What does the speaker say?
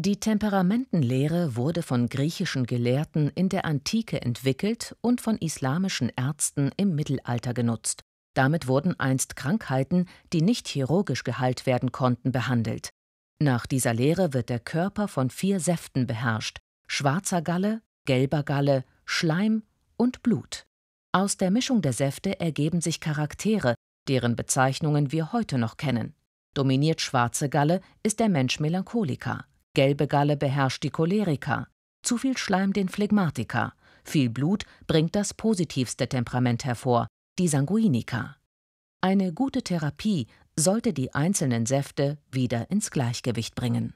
Die Temperamentenlehre wurde von griechischen Gelehrten in der Antike entwickelt und von islamischen Ärzten im Mittelalter genutzt. Damit wurden einst Krankheiten, die nicht chirurgisch geheilt werden konnten, behandelt. Nach dieser Lehre wird der Körper von vier Säften beherrscht: schwarzer Galle, gelber Galle, Schleim und Blut. Aus der Mischung der Säfte ergeben sich Charaktere, deren Bezeichnungen wir heute noch kennen. Dominiert schwarze Galle, ist der Mensch Melancholiker. Gelbe Galle beherrscht die Cholerika. zu viel Schleim den Phlegmatiker, viel Blut bringt das positivste Temperament hervor, die Sanguinika. Eine gute Therapie sollte die einzelnen Säfte wieder ins Gleichgewicht bringen